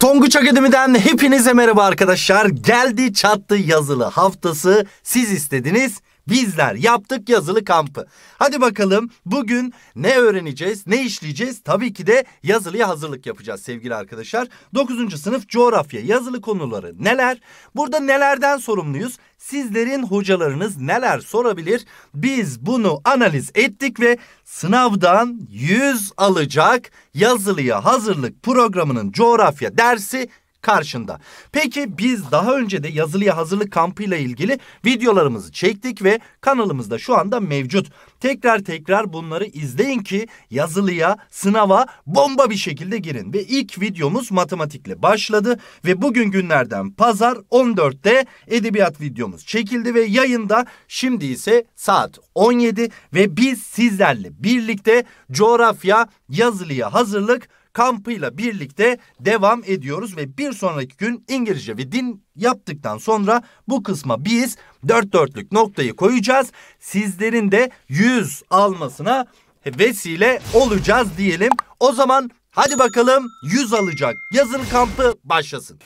Tonguç Akademi'den hepinize merhaba arkadaşlar. Geldi çattı yazılı haftası siz istediniz Bizler yaptık yazılı kampı. Hadi bakalım bugün ne öğreneceğiz, ne işleyeceğiz? Tabii ki de yazılıya hazırlık yapacağız sevgili arkadaşlar. 9. sınıf coğrafya yazılı konuları neler? Burada nelerden sorumluyuz? Sizlerin hocalarınız neler sorabilir? Biz bunu analiz ettik ve sınavdan 100 alacak yazılıya hazırlık programının coğrafya dersi karşında. Peki biz daha önce de yazılıya hazırlık kampıyla ilgili videolarımızı çektik ve kanalımızda şu anda mevcut. Tekrar tekrar bunları izleyin ki yazılıya, sınava bomba bir şekilde girin. Ve ilk videomuz matematikle başladı ve bugün günlerden pazar 14'te edebiyat videomuz çekildi ve yayında şimdi ise saat 17 ve biz sizlerle birlikte coğrafya, yazılıya hazırlık kampıyla birlikte devam ediyoruz ve bir sonraki gün İngilizce ve din yaptıktan sonra bu kısma biz dört dörtlük noktayı koyacağız. Sizlerin de yüz almasına vesile olacağız diyelim. O zaman hadi bakalım yüz alacak yazın kampı başlasın.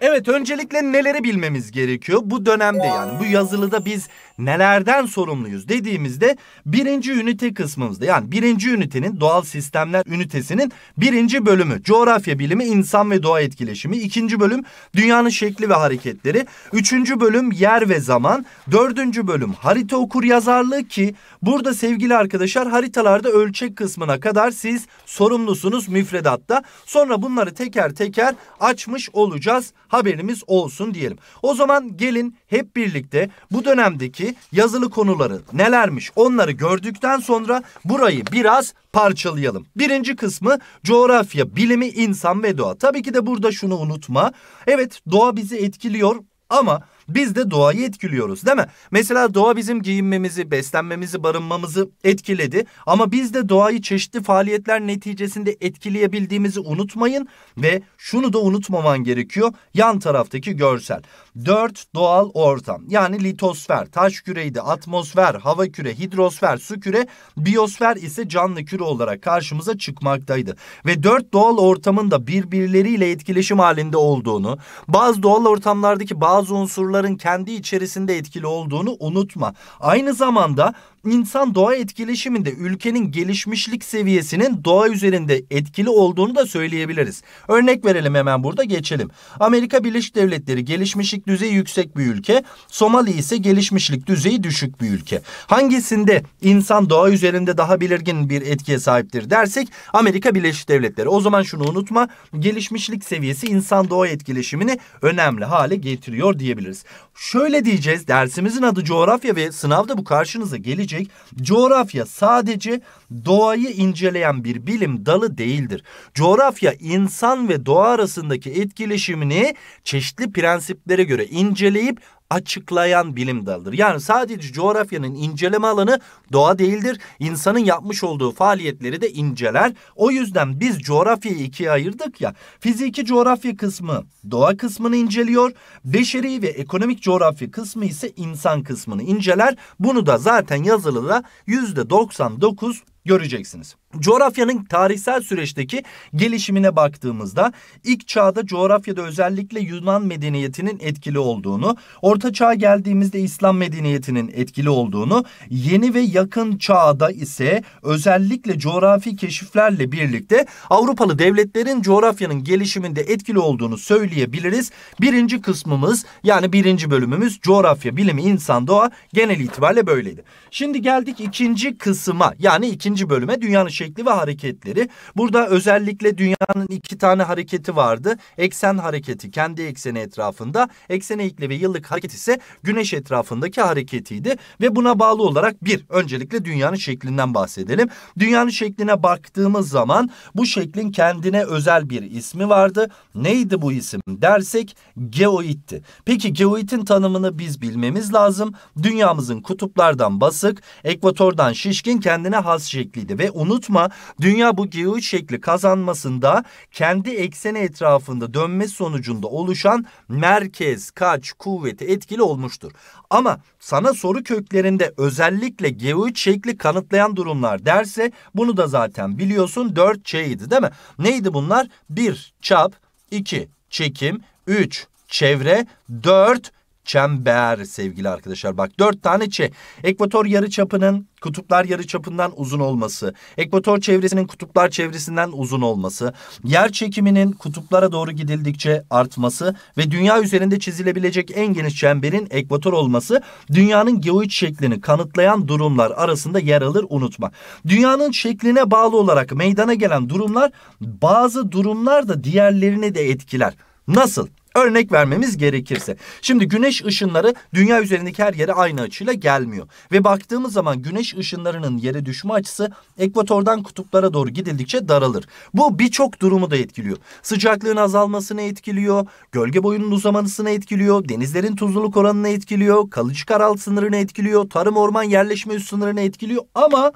Evet öncelikle neleri bilmemiz gerekiyor? Bu dönemde yani bu yazılıda biz nelerden sorumluyuz dediğimizde birinci ünite kısmımızda yani birinci ünitenin doğal sistemler ünitesinin birinci bölümü coğrafya bilimi insan ve doğa etkileşimi ikinci bölüm dünyanın şekli ve hareketleri üçüncü bölüm yer ve zaman dördüncü bölüm harita okur yazarlığı ki burada sevgili arkadaşlar haritalarda ölçek kısmına kadar siz sorumlusunuz müfredatta sonra bunları teker teker açmış olacağız Haberimiz olsun diyelim. O zaman gelin hep birlikte bu dönemdeki yazılı konuları nelermiş onları gördükten sonra burayı biraz parçalayalım. Birinci kısmı coğrafya, bilimi, insan ve doğa. Tabii ki de burada şunu unutma. Evet doğa bizi etkiliyor ama biz de doğayı etkiliyoruz değil mi? Mesela doğa bizim giyinmemizi, beslenmemizi, barınmamızı etkiledi. Ama biz de doğayı çeşitli faaliyetler neticesinde etkileyebildiğimizi unutmayın. Ve şunu da unutmaman gerekiyor. Yan taraftaki görsel. Dört doğal ortam yani litosfer, taş küreydi, atmosfer, hava küre, hidrosfer, su küre, biyosfer ise canlı küre olarak karşımıza çıkmaktaydı. Ve dört doğal ortamın da birbirleriyle etkileşim halinde olduğunu, bazı doğal ortamlardaki bazı unsurların kendi içerisinde etkili olduğunu unutma. Aynı zamanda insan doğa etkileşiminde ülkenin gelişmişlik seviyesinin doğa üzerinde etkili olduğunu da söyleyebiliriz. Örnek verelim hemen burada geçelim. Amerika Birleşik Devletleri gelişmişlik düzeyi yüksek bir ülke. Somali ise gelişmişlik düzeyi düşük bir ülke. Hangisinde insan doğa üzerinde daha belirgin bir etkiye sahiptir dersek Amerika Birleşik Devletleri. O zaman şunu unutma gelişmişlik seviyesi insan doğa etkileşimini önemli hale getiriyor diyebiliriz. Şöyle diyeceğiz dersimizin adı coğrafya ve sınavda bu karşınıza gelecek gelecek. Coğrafya sadece doğayı inceleyen bir bilim dalı değildir. Coğrafya insan ve doğa arasındaki etkileşimini çeşitli prensiplere göre inceleyip açıklayan bilim dalıdır. Yani sadece coğrafyanın inceleme alanı doğa değildir. İnsanın yapmış olduğu faaliyetleri de inceler. O yüzden biz coğrafyayı ikiye ayırdık ya. Fiziki coğrafya kısmı doğa kısmını inceliyor. Beşeri ve ekonomik coğrafya kısmı ise insan kısmını inceler. Bunu da zaten yazılıda %99 göreceksiniz. Coğrafyanın tarihsel süreçteki gelişimine baktığımızda ilk çağda coğrafyada özellikle Yunan medeniyetinin etkili olduğunu, orta çağa geldiğimizde İslam medeniyetinin etkili olduğunu, yeni ve yakın çağda ise özellikle coğrafi keşiflerle birlikte Avrupalı devletlerin coğrafyanın gelişiminde etkili olduğunu söyleyebiliriz. Birinci kısmımız yani birinci bölümümüz coğrafya, bilimi, insan, doğa genel itibariyle böyleydi. Şimdi geldik ikinci kısma yani ikinci bölüme dünyanın şey şekli ve hareketleri. Burada özellikle dünyanın iki tane hareketi vardı. Eksen hareketi kendi ekseni etrafında. Eksen eğikli ve yıllık hareket ise güneş etrafındaki hareketiydi. Ve buna bağlı olarak bir öncelikle dünyanın şeklinden bahsedelim. Dünyanın şekline baktığımız zaman bu şeklin kendine özel bir ismi vardı. Neydi bu isim dersek geoitti. Peki geoitin tanımını biz bilmemiz lazım. Dünyamızın kutuplardan basık, ekvatordan şişkin kendine has şekliydi ve unut unutma dünya bu g şekli kazanmasında kendi ekseni etrafında dönmesi sonucunda oluşan merkez kaç kuvveti etkili olmuştur. Ama sana soru köklerinde özellikle g şekli kanıtlayan durumlar derse bunu da zaten biliyorsun 4C değil mi? Neydi bunlar? 1 çap, 2 çekim, 3 çevre, 4 çember sevgili arkadaşlar. Bak dört tane ç. Ekvator yarı çapının kutuplar yarı çapından uzun olması, ekvator çevresinin kutuplar çevresinden uzun olması, yer çekiminin kutuplara doğru gidildikçe artması ve dünya üzerinde çizilebilecek en geniş çemberin ekvator olması dünyanın geoid şeklini kanıtlayan durumlar arasında yer alır unutma. Dünyanın şekline bağlı olarak meydana gelen durumlar bazı durumlar da diğerlerini de etkiler. Nasıl? Örnek vermemiz gerekirse. Şimdi güneş ışınları dünya üzerindeki her yere aynı açıyla gelmiyor. Ve baktığımız zaman güneş ışınlarının yere düşme açısı ekvatordan kutuplara doğru gidildikçe daralır. Bu birçok durumu da etkiliyor. Sıcaklığın azalmasını etkiliyor, gölge boyunun uzamasını etkiliyor, denizlerin tuzluluk oranını etkiliyor, kalıcı karal sınırını etkiliyor, tarım orman yerleşme üst sınırını etkiliyor ama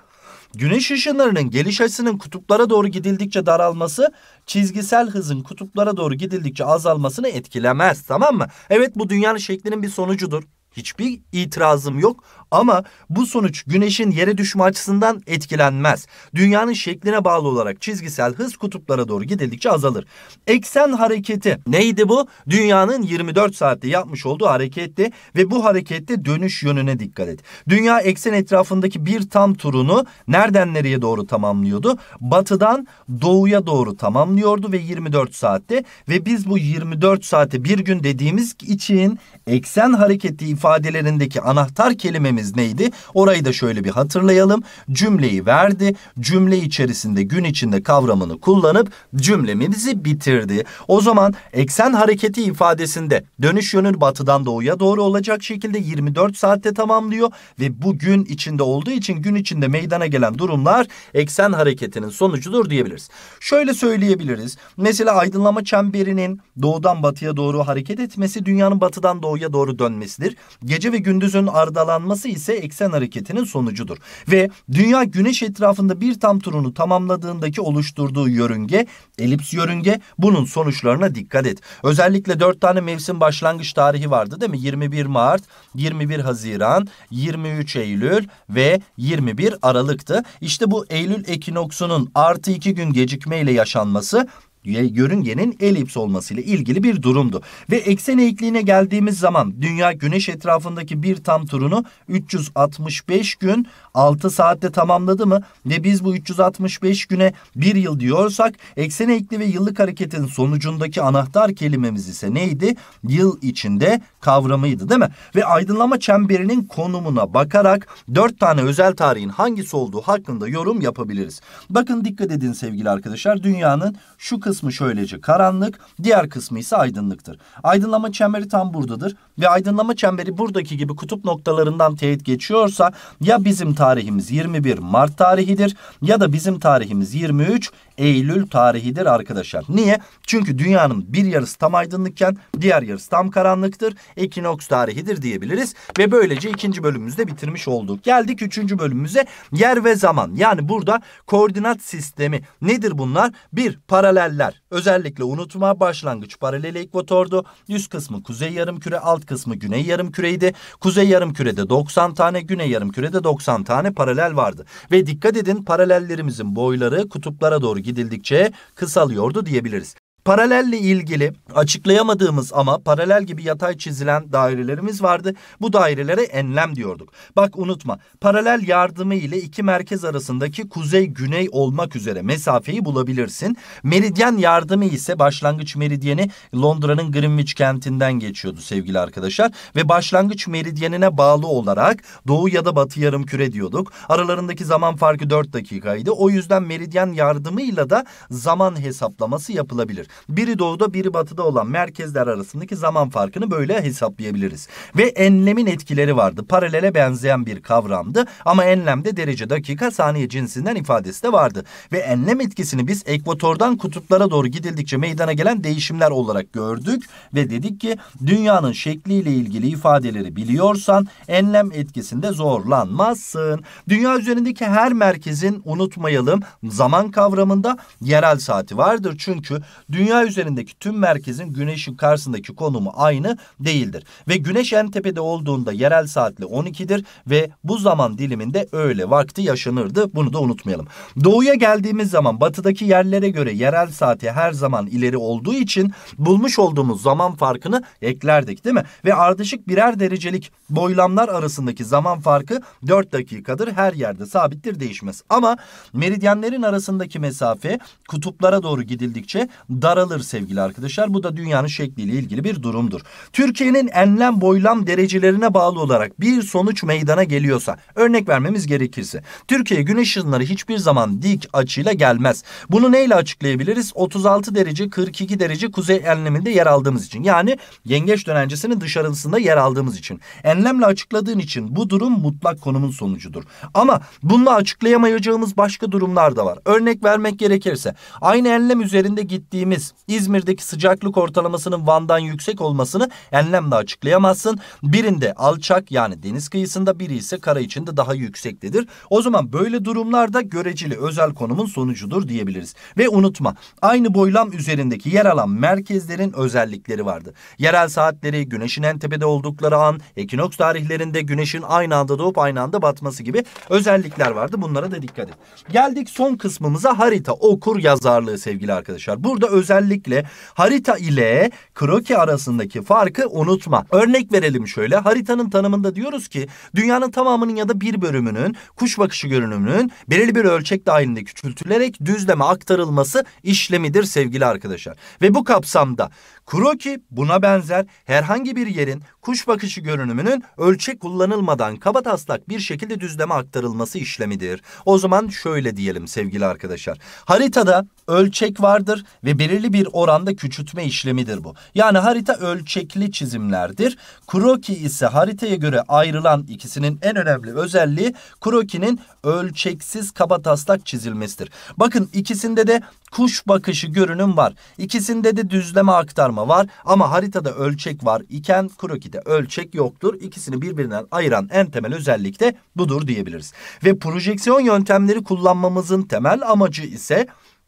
Güneş ışınlarının geliş açısının kutuplara doğru gidildikçe daralması çizgisel hızın kutuplara doğru gidildikçe azalmasını etkilemez tamam mı? Evet bu dünyanın şeklinin bir sonucudur. Hiçbir itirazım yok ama bu sonuç güneşin yere düşme açısından etkilenmez. Dünyanın şekline bağlı olarak çizgisel hız kutuplara doğru gidildikçe azalır. Eksen hareketi neydi bu? Dünyanın 24 saatte yapmış olduğu hareketti ve bu harekette dönüş yönüne dikkat et. Dünya eksen etrafındaki bir tam turunu nereden nereye doğru tamamlıyordu? Batıdan doğuya doğru tamamlıyordu ve 24 saatte ve biz bu 24 saate bir gün dediğimiz için eksen hareketi ifadelerindeki anahtar kelimemiz cümlemiz neydi? Orayı da şöyle bir hatırlayalım. Cümleyi verdi. Cümle içerisinde gün içinde kavramını kullanıp cümlemizi bitirdi. O zaman eksen hareketi ifadesinde dönüş yönü batıdan doğuya doğru olacak şekilde 24 saatte tamamlıyor ve bu gün içinde olduğu için gün içinde meydana gelen durumlar eksen hareketinin sonucudur diyebiliriz. Şöyle söyleyebiliriz. Mesela aydınlama çemberinin doğudan batıya doğru hareket etmesi dünyanın batıdan doğuya doğru dönmesidir. Gece ve gündüzün ardalanması ise eksen hareketinin sonucudur. Ve dünya güneş etrafında bir tam turunu tamamladığındaki oluşturduğu yörünge elips yörünge bunun sonuçlarına dikkat et. Özellikle 4 tane mevsim başlangıç tarihi vardı değil mi? 21 Mart, 21 Haziran, 23 Eylül ve 21 Aralık'tı. İşte bu Eylül ekinoksunun artı 2 gün gecikmeyle yaşanması yörüngenin elips olmasıyla ilgili bir durumdu. Ve eksen eğikliğine geldiğimiz zaman dünya güneş etrafındaki bir tam turunu 365 gün 6 saatte tamamladı mı ve biz bu 365 güne 1 yıl diyorsak eksen ekli ve yıllık hareketin sonucundaki anahtar kelimemiz ise neydi? Yıl içinde kavramıydı değil mi? Ve aydınlama çemberinin konumuna bakarak 4 tane özel tarihin hangisi olduğu hakkında yorum yapabiliriz. Bakın dikkat edin sevgili arkadaşlar dünyanın şu kısmı şöylece karanlık diğer kısmı ise aydınlıktır. Aydınlama çemberi tam buradadır ve aydınlama çemberi buradaki gibi kutup noktalarından teğet geçiyorsa ya bizim tarihimiz 21 Mart tarihidir ya da bizim tarihimiz 23 Eylül tarihidir arkadaşlar. Niye? Çünkü dünyanın bir yarısı tam aydınlıkken diğer yarısı tam karanlıktır. Ekinoks tarihidir diyebiliriz ve böylece ikinci bölümümüzde bitirmiş olduk. Geldik üçüncü bölümümüze yer ve zaman. Yani burada koordinat sistemi nedir bunlar? Bir paraleller. Özellikle unutma başlangıç paralel ekvatordu. Üst kısmı kuzey yarımküre, alt kısmı güney yarımküreydi. Kuzey yarımkürede 90 tane, güney yarımkürede 90 tane tane paralel vardı. Ve dikkat edin paralellerimizin boyları kutuplara doğru gidildikçe kısalıyordu diyebiliriz. Paralelle ilgili açıklayamadığımız ama paralel gibi yatay çizilen dairelerimiz vardı. Bu dairelere enlem diyorduk. Bak unutma paralel yardımı ile iki merkez arasındaki kuzey güney olmak üzere mesafeyi bulabilirsin. Meridyen yardımı ise başlangıç meridyeni Londra'nın Greenwich kentinden geçiyordu sevgili arkadaşlar. Ve başlangıç meridyenine bağlı olarak doğu ya da batı yarım küre diyorduk. Aralarındaki zaman farkı 4 dakikaydı. O yüzden meridyen yardımıyla da zaman hesaplaması yapılabilir. Biri doğuda biri batıda olan merkezler arasındaki zaman farkını böyle hesaplayabiliriz. Ve enlemin etkileri vardı. Paralele benzeyen bir kavramdı ama enlemde derece dakika saniye cinsinden ifadesi de vardı. Ve enlem etkisini biz ekvatordan kutuplara doğru gidildikçe meydana gelen değişimler olarak gördük. Ve dedik ki dünyanın şekliyle ilgili ifadeleri biliyorsan enlem etkisinde zorlanmazsın. Dünya üzerindeki her merkezin unutmayalım zaman kavramında yerel saati vardır. Çünkü dünya dünya üzerindeki tüm merkezin güneşin karşısındaki konumu aynı değildir. Ve güneş en tepede olduğunda yerel saatle 12'dir ve bu zaman diliminde öğle vakti yaşanırdı. Bunu da unutmayalım. Doğuya geldiğimiz zaman batıdaki yerlere göre yerel saati her zaman ileri olduğu için bulmuş olduğumuz zaman farkını eklerdik değil mi? Ve ardışık birer derecelik boylamlar arasındaki zaman farkı 4 dakikadır. Her yerde sabittir değişmez. Ama meridyenlerin arasındaki mesafe kutuplara doğru gidildikçe daha daralır sevgili arkadaşlar. Bu da dünyanın şekliyle ilgili bir durumdur. Türkiye'nin enlem boylam derecelerine bağlı olarak bir sonuç meydana geliyorsa örnek vermemiz gerekirse Türkiye güneş ışınları hiçbir zaman dik açıyla gelmez. Bunu neyle açıklayabiliriz? 36 derece 42 derece kuzey enleminde yer aldığımız için yani yengeç dönencesinin dışarısında yer aldığımız için. Enlemle açıkladığın için bu durum mutlak konumun sonucudur. Ama bununla açıklayamayacağımız başka durumlar da var. Örnek vermek gerekirse aynı enlem üzerinde gittiğimiz kez İzmir'deki sıcaklık ortalamasının Van'dan yüksek olmasını enlemle açıklayamazsın. Birinde alçak yani deniz kıyısında biri ise kara içinde daha yüksektedir. O zaman böyle durumlarda göreceli özel konumun sonucudur diyebiliriz. Ve unutma aynı boylam üzerindeki yer alan merkezlerin özellikleri vardı. Yerel saatleri, güneşin en tepede oldukları an, ekinoks tarihlerinde güneşin aynı anda doğup aynı anda batması gibi özellikler vardı. Bunlara da dikkat et. Geldik son kısmımıza harita, okur, yazarlığı sevgili arkadaşlar. Burada özel özellikle harita ile kroki arasındaki farkı unutma. Örnek verelim şöyle. Haritanın tanımında diyoruz ki dünyanın tamamının ya da bir bölümünün kuş bakışı görünümünün belirli bir ölçek dahilinde küçültülerek düzleme aktarılması işlemidir sevgili arkadaşlar. Ve bu kapsamda Kuroki buna benzer herhangi bir yerin kuş bakışı görünümünün ölçek kullanılmadan kaba taslak bir şekilde düzleme aktarılması işlemidir. O zaman şöyle diyelim sevgili arkadaşlar. Haritada ölçek vardır ve belirli bir oranda küçültme işlemidir bu. Yani harita ölçekli çizimlerdir. Kroki ise haritaya göre ayrılan ikisinin en önemli özelliği krokinin ölçeksiz kaba taslak çizilmesidir. Bakın ikisinde de kuş bakışı görünüm var. İkisinde de düzleme aktarma ortalama var ama haritada ölçek var iken krokide ölçek yoktur. İkisini birbirinden ayıran en temel özellik de budur diyebiliriz. Ve projeksiyon yöntemleri kullanmamızın temel amacı ise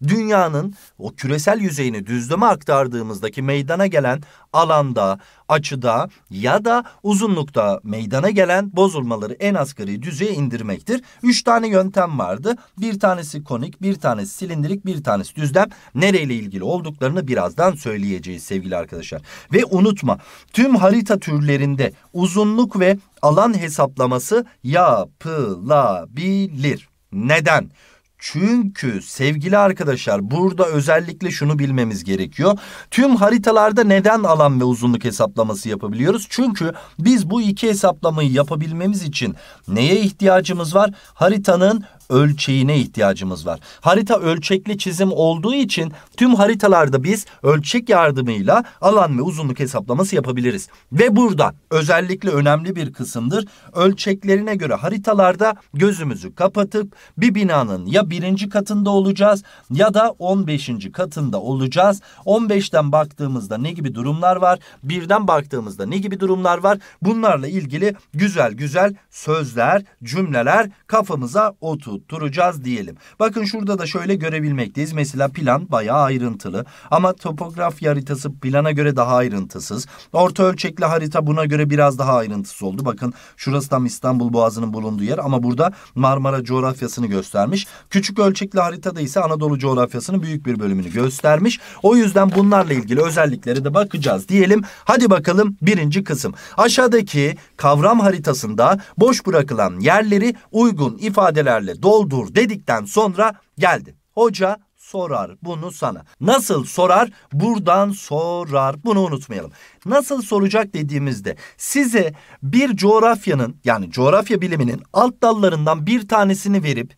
dünyanın o küresel yüzeyini düzleme aktardığımızdaki meydana gelen alanda, açıda ya da uzunlukta meydana gelen bozulmaları en asgari düzeye indirmektir. Üç tane yöntem vardı. Bir tanesi konik, bir tanesi silindirik, bir tanesi düzlem. Nereyle ilgili olduklarını birazdan söyleyeceğiz sevgili arkadaşlar. Ve unutma tüm harita türlerinde uzunluk ve alan hesaplaması yapılabilir. Neden? Çünkü sevgili arkadaşlar burada özellikle şunu bilmemiz gerekiyor. Tüm haritalarda neden alan ve uzunluk hesaplaması yapabiliyoruz? Çünkü biz bu iki hesaplamayı yapabilmemiz için neye ihtiyacımız var? Haritanın ölçeğine ihtiyacımız var. Harita ölçekli çizim olduğu için tüm haritalarda biz ölçek yardımıyla alan ve uzunluk hesaplaması yapabiliriz. Ve burada özellikle önemli bir kısımdır. Ölçeklerine göre haritalarda gözümüzü kapatıp bir binanın ya birinci katında olacağız ya da 15. katında olacağız. 15'ten baktığımızda ne gibi durumlar var? Birden baktığımızda ne gibi durumlar var? Bunlarla ilgili güzel güzel sözler, cümleler kafamıza oturtacağız tutturacağız diyelim. Bakın şurada da şöyle görebilmekteyiz. Mesela plan bayağı ayrıntılı ama topografya haritası plana göre daha ayrıntısız. Orta ölçekli harita buna göre biraz daha ayrıntısız oldu. Bakın şurası tam İstanbul Boğazı'nın bulunduğu yer ama burada Marmara coğrafyasını göstermiş. Küçük ölçekli haritada ise Anadolu coğrafyasının büyük bir bölümünü göstermiş. O yüzden bunlarla ilgili özellikleri de bakacağız diyelim. Hadi bakalım birinci kısım. Aşağıdaki kavram haritasında boş bırakılan yerleri uygun ifadelerle doldur dedikten sonra geldi. Hoca sorar bunu sana. Nasıl sorar? Buradan sorar. Bunu unutmayalım. Nasıl soracak dediğimizde size bir coğrafyanın yani coğrafya biliminin alt dallarından bir tanesini verip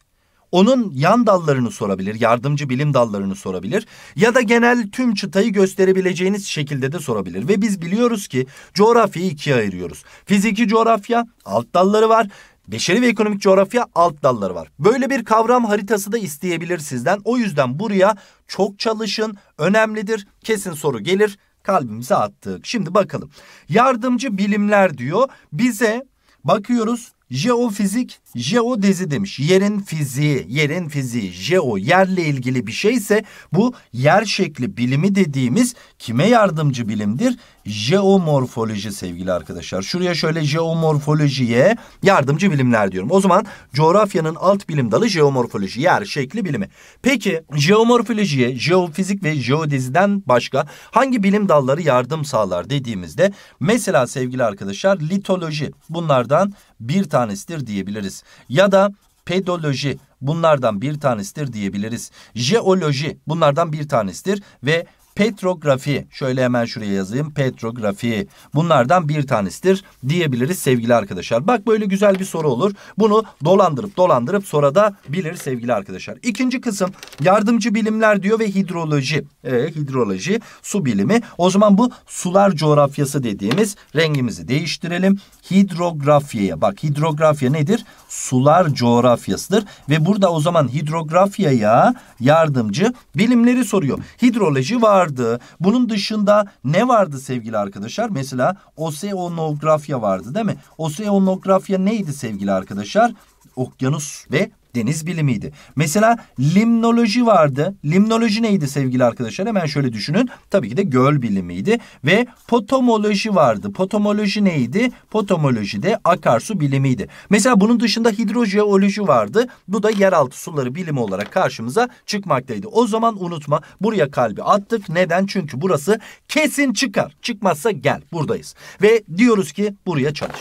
onun yan dallarını sorabilir, yardımcı bilim dallarını sorabilir ya da genel tüm çıtayı gösterebileceğiniz şekilde de sorabilir. Ve biz biliyoruz ki coğrafyayı ikiye ayırıyoruz. Fiziki coğrafya alt dalları var, Beşeri ve ekonomik coğrafya alt dalları var. Böyle bir kavram haritası da isteyebilir sizden. O yüzden buraya çok çalışın, önemlidir, kesin soru gelir, kalbimize attık. Şimdi bakalım. Yardımcı bilimler diyor. Bize bakıyoruz jeofizik jeodezi demiş. Yerin fiziği, yerin fiziği, jeo yerle ilgili bir şeyse bu yer şekli bilimi dediğimiz kime yardımcı bilimdir? Jeomorfoloji sevgili arkadaşlar. Şuraya şöyle jeomorfolojiye yardımcı bilimler diyorum. O zaman coğrafyanın alt bilim dalı jeomorfoloji, yer şekli bilimi. Peki jeomorfolojiye, jeofizik ve jeodeziden başka hangi bilim dalları yardım sağlar dediğimizde mesela sevgili arkadaşlar litoloji bunlardan bir tanesidir diyebiliriz ya da pedoloji bunlardan bir tanesidir diyebiliriz. Jeoloji bunlardan bir tanesidir ve petrografi şöyle hemen şuraya yazayım petrografi bunlardan bir tanesidir diyebiliriz sevgili arkadaşlar. Bak böyle güzel bir soru olur bunu dolandırıp dolandırıp sonra da bilir sevgili arkadaşlar. İkinci kısım yardımcı bilimler diyor ve hidroloji e, hidroloji su bilimi o zaman bu sular coğrafyası dediğimiz rengimizi değiştirelim hidrografiye bak hidrografya nedir sular coğrafyasıdır ve burada o zaman hidrografyaya yardımcı bilimleri soruyor hidroloji var vardı. Bunun dışında ne vardı sevgili arkadaşlar? Mesela Oseonografya vardı değil mi? Oseonografya neydi sevgili arkadaşlar? okyanus ve deniz bilimiydi. Mesela limnoloji vardı. Limnoloji neydi sevgili arkadaşlar? Hemen şöyle düşünün. Tabii ki de göl bilimiydi ve potomoloji vardı. Potomoloji neydi? Potomoloji de akarsu bilimiydi. Mesela bunun dışında hidrojeoloji vardı. Bu da yeraltı suları bilimi olarak karşımıza çıkmaktaydı. O zaman unutma buraya kalbi attık. Neden? Çünkü burası kesin çıkar. Çıkmazsa gel buradayız. Ve diyoruz ki buraya çalış.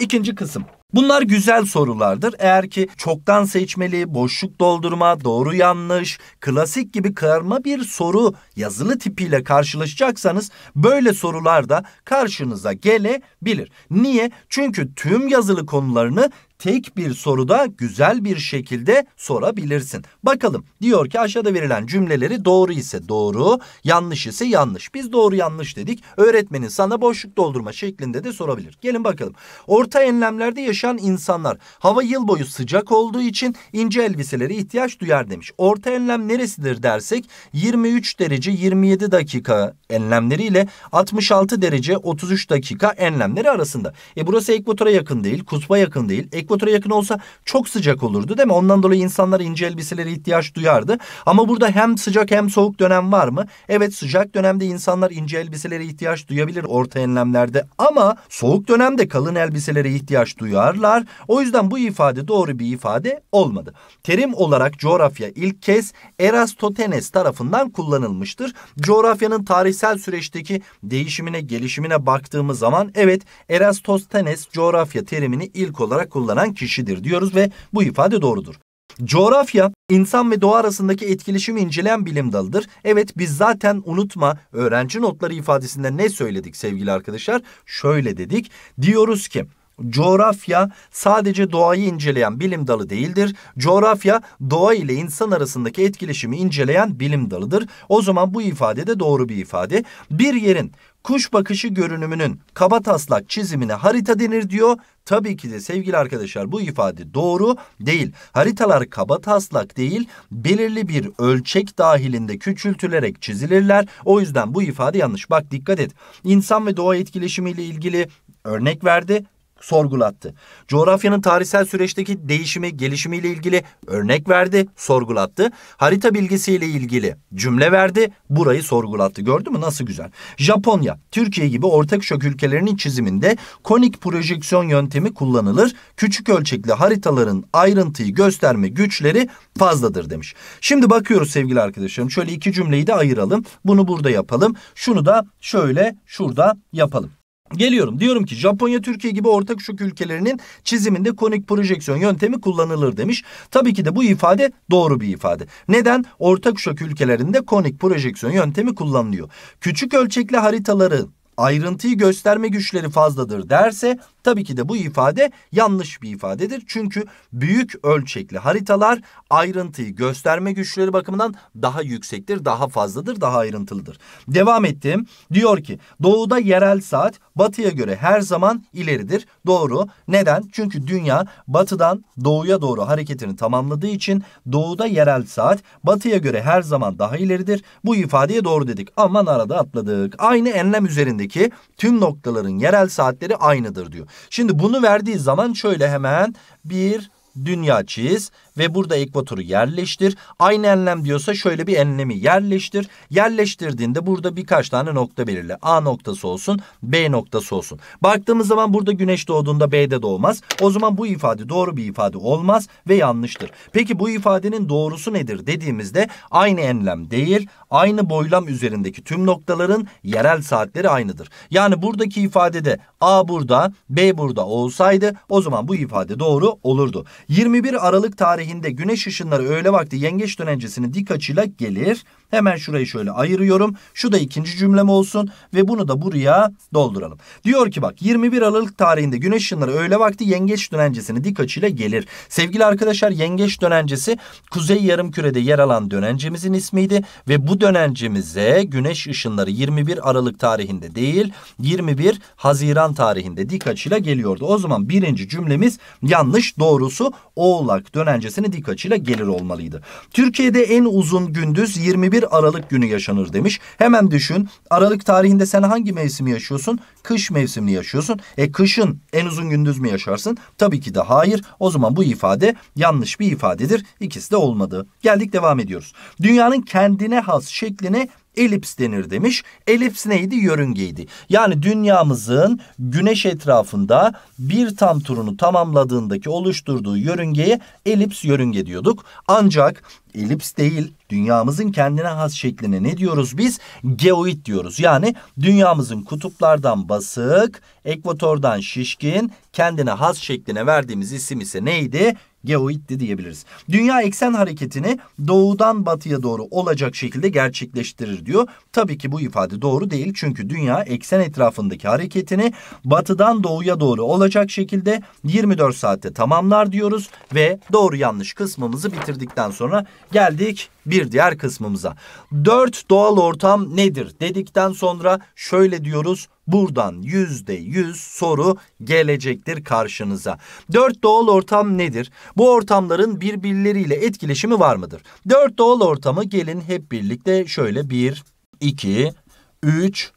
İkinci kısım Bunlar güzel sorulardır. Eğer ki çoktan seçmeli, boşluk doldurma, doğru yanlış, klasik gibi karma bir soru yazılı tipiyle karşılaşacaksanız böyle sorular da karşınıza gelebilir. Niye? Çünkü tüm yazılı konularını tek bir soruda güzel bir şekilde sorabilirsin. Bakalım diyor ki aşağıda verilen cümleleri doğru ise doğru, yanlış ise yanlış. Biz doğru yanlış dedik. Öğretmenin sana boşluk doldurma şeklinde de sorabilir. Gelin bakalım. Orta enlemlerde yaşayan insanlar hava yıl boyu sıcak olduğu için ince elbiselere ihtiyaç duyar demiş. Orta enlem neresidir dersek 23 derece 27 dakika enlemleri ile 66 derece 33 dakika enlemleri arasında. E burası ekvatora yakın değil, kutba yakın değil ekvatora yakın olsa çok sıcak olurdu değil mi? Ondan dolayı insanlar ince elbiselere ihtiyaç duyardı. Ama burada hem sıcak hem soğuk dönem var mı? Evet sıcak dönemde insanlar ince elbiselere ihtiyaç duyabilir orta enlemlerde ama soğuk dönemde kalın elbiselere ihtiyaç duyarlar. O yüzden bu ifade doğru bir ifade olmadı. Terim olarak coğrafya ilk kez Erastotenes tarafından kullanılmıştır. Coğrafyanın tarihsel süreçteki değişimine, gelişimine baktığımız zaman evet Erastotenes coğrafya terimini ilk olarak kullanmıştır kullanan kişidir diyoruz ve bu ifade doğrudur. Coğrafya, insan ve doğa arasındaki etkileşimi incelen bilim dalıdır. Evet biz zaten unutma öğrenci notları ifadesinde ne söyledik sevgili arkadaşlar? Şöyle dedik, diyoruz ki Coğrafya sadece doğayı inceleyen bilim dalı değildir. Coğrafya doğa ile insan arasındaki etkileşimi inceleyen bilim dalıdır. O zaman bu ifade de doğru bir ifade. Bir yerin kuş bakışı görünümünün kaba taslak çizimine harita denir diyor. Tabii ki de sevgili arkadaşlar bu ifade doğru değil. Haritalar kaba taslak değil belirli bir ölçek dahilinde küçültülerek çizilirler. O yüzden bu ifade yanlış. Bak dikkat et. İnsan ve doğa etkileşimi ile ilgili örnek verdi sorgulattı. Coğrafyanın tarihsel süreçteki değişimi, gelişimiyle ilgili örnek verdi, sorgulattı. Harita bilgisiyle ilgili cümle verdi, burayı sorgulattı. Gördün mü nasıl güzel? Japonya, Türkiye gibi ortak şok ülkelerinin çiziminde konik projeksiyon yöntemi kullanılır. Küçük ölçekli haritaların ayrıntıyı gösterme güçleri fazladır demiş. Şimdi bakıyoruz sevgili arkadaşlarım. Şöyle iki cümleyi de ayıralım. Bunu burada yapalım. Şunu da şöyle şurada yapalım. Geliyorum diyorum ki Japonya Türkiye gibi ortak şok ülkelerinin çiziminde konik projeksiyon yöntemi kullanılır demiş. Tabii ki de bu ifade doğru bir ifade. Neden? Ortak şok ülkelerinde konik projeksiyon yöntemi kullanılıyor. Küçük ölçekli haritaları ayrıntıyı gösterme güçleri fazladır derse Tabii ki de bu ifade yanlış bir ifadedir. Çünkü büyük ölçekli haritalar ayrıntıyı gösterme güçleri bakımından daha yüksektir, daha fazladır, daha ayrıntılıdır. Devam ettim. Diyor ki doğuda yerel saat batıya göre her zaman ileridir. Doğru. Neden? Çünkü dünya batıdan doğuya doğru hareketini tamamladığı için doğuda yerel saat batıya göre her zaman daha ileridir. Bu ifadeye doğru dedik. Aman arada atladık. Aynı enlem üzerindeki tüm noktaların yerel saatleri aynıdır diyor. Şimdi bunu verdiği zaman şöyle hemen bir dünya çiz ve burada ekvatoru yerleştir. Aynı enlem diyorsa şöyle bir enlemi yerleştir. Yerleştirdiğinde burada birkaç tane nokta belirle. A noktası olsun, B noktası olsun. Baktığımız zaman burada güneş doğduğunda B'de doğmaz. O zaman bu ifade doğru bir ifade olmaz ve yanlıştır. Peki bu ifadenin doğrusu nedir dediğimizde aynı enlem değil, aynı boylam üzerindeki tüm noktaların yerel saatleri aynıdır. Yani buradaki ifadede A burada, B burada olsaydı o zaman bu ifade doğru olurdu. 21 Aralık tarihi tarihinde güneş ışınları öğle vakti yengeç dönencesinin dik açıyla gelir. Hemen şurayı şöyle ayırıyorum. Şu da ikinci cümlem olsun ve bunu da buraya dolduralım. Diyor ki bak 21 Aralık tarihinde güneş ışınları öğle vakti yengeç dönencesinin dik açıyla gelir. Sevgili arkadaşlar yengeç dönencesi kuzey yarım kürede yer alan dönencemizin ismiydi. Ve bu dönencemize güneş ışınları 21 Aralık tarihinde değil 21 Haziran tarihinde dik açıyla geliyordu. O zaman birinci cümlemiz yanlış doğrusu oğlak dönencesi Hastanesi'nin dik açıyla gelir olmalıydı. Türkiye'de en uzun gündüz 21 Aralık günü yaşanır demiş. Hemen düşün Aralık tarihinde sen hangi mevsimi yaşıyorsun? kış mevsimini yaşıyorsun. E kışın en uzun gündüz mü yaşarsın? Tabii ki de hayır. O zaman bu ifade yanlış bir ifadedir. İkisi de olmadı. Geldik devam ediyoruz. Dünyanın kendine has şekline elips denir demiş. Elips neydi? Yörüngeydi. Yani dünyamızın güneş etrafında bir tam turunu tamamladığındaki oluşturduğu yörüngeye elips yörünge diyorduk. Ancak elips değil dünyamızın kendine has şekline ne diyoruz biz? Geoid diyoruz. Yani dünyamızın kutuplardan basık, ekvatordan şişkin kendine has şekline verdiğimiz isim ise neydi? geoid de diyebiliriz. Dünya eksen hareketini doğudan batıya doğru olacak şekilde gerçekleştirir diyor. Tabii ki bu ifade doğru değil çünkü dünya eksen etrafındaki hareketini batıdan doğuya doğru olacak şekilde 24 saatte tamamlar diyoruz ve doğru yanlış kısmımızı bitirdikten sonra geldik bir diğer kısmımıza. Dört doğal ortam nedir dedikten sonra şöyle diyoruz Buradan yüzde yüz soru gelecektir karşınıza. Dört doğal ortam nedir? Bu ortamların birbirleriyle etkileşimi var mıdır? Dört doğal ortamı gelin hep birlikte şöyle bir, iki, üç,